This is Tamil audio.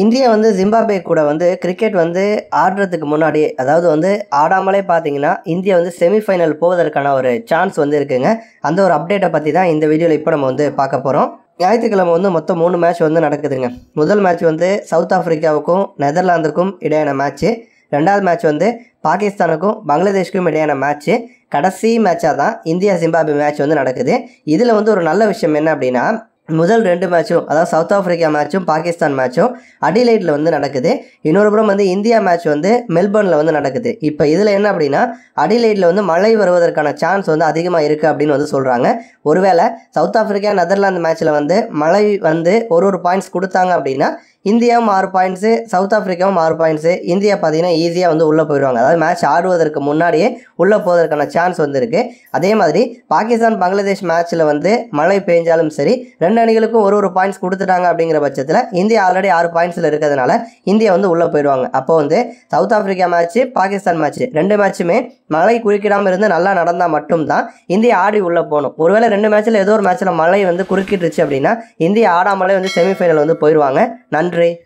இந்தியா வந்து ஜிம்பாப்வே கூட வந்து கிரிக்கெட் வந்து ஆடுறதுக்கு முன்னாடி அதாவது வந்து ஆடாமலே பார்த்தீங்கன்னா இந்தியா வந்து செமிஃபைனல் போவதற்கான ஒரு சான்ஸ் வந்து இருக்குங்க அந்த ஒரு அப்டேட்டை பற்றி தான் இந்த வீடியோவில் இப்போ நம்ம வந்து பார்க்க போகிறோம் ஞாயிற்றுக்கிழமை வந்து மொத்தம் மூணு மேட்ச் வந்து நடக்குதுங்க முதல் மேட்ச் வந்து சவுத் ஆஃப்ரிக்காவுக்கும் நெதர்லாந்துக்கும் இடையான மேட்ச்சு ரெண்டாவது மேட்ச் வந்து பாகிஸ்தானுக்கும் பங்களாதேஷ்க்கும் இடையான மேட்ச்சு கடைசி மேட்சாக தான் இந்தியா ஜிம்பாப்வே மேட்ச் வந்து நடக்குது இதில் வந்து ஒரு நல்ல விஷயம் என்ன அப்படின்னா முதல் ரெண்டு மேட்சும் அதாவது சவுத் ஆஃப்ரிக்கா மேட்சும் பாகிஸ்தான் மேட்சும் அடிலைட்டில் வந்து நடக்குது இன்னொரு புறம் வந்து இந்தியா மேட்ச் வந்து மெல்பர்னில் வந்து நடக்குது இப்போ இதில் என்ன அப்படின்னா அடிலைட்டில் வந்து மழை வருவதற்கான சான்ஸ் வந்து அதிகமாக இருக்குது அப்படின்னு வந்து சொல்கிறாங்க ஒருவேளை சவுத் ஆஃப்ரிக்கா நெதர்லாந்து மேட்ச்சில் வந்து மழை வந்து ஒரு ஒரு பாயிண்ட்ஸ் கொடுத்தாங்க அப்படின்னா இந்தியாவும் ஆறு பாயிண்ட்ஸு சவுத் ஆஃப்ரிக்காவும் ஆறு பாயிண்ட்ஸு இந்தியா பார்த்தீங்கன்னா ஈஸியாக வந்து உள்ளே போயிடுவாங்க அதாவது மேட்ச் ஆடுவதற்கு முன்னாடியே உள்ளே போவதற்கான சான்ஸ் வந்துருக்கு அதே மாதிரி பாகிஸ்தான் பங்களாதேஷ் மேட்ச்சில் வந்து மழை பெஞ்சாலும் சரி ரெண்டு அணிகளுக்கும் ஒரு ஒரு பாயிண்ட்ஸ் கொடுத்துட்டாங்க அப்படிங்கிற பட்சத்தில் இந்தியா ஆல்ரெடி ஆறு பாயிண்ட்ஸில் இருக்கிறதுனால இந்தியா வந்து உள்ளே போயிடுவாங்க அப்போ வந்து South Africa match Pakistan match ரெண்டு மேட்ச்சுமே மழை குறுக்கிடாமல் இருந்து நல்லா நடந்தால் மட்டும்தான் இந்தியா ஆடி உள்ளே போகணும் ஒருவேளை ரெண்டு மேட்ச்சில் ஏதோ ஒரு மேட்ச்சில் மழை வந்து குறுக்கிட்டுருச்சு அப்படின்னா இந்தியா ஆடாமலே வந்து செமிஃபைனல் வந்து போயிடுவாங்க நன்றி Right.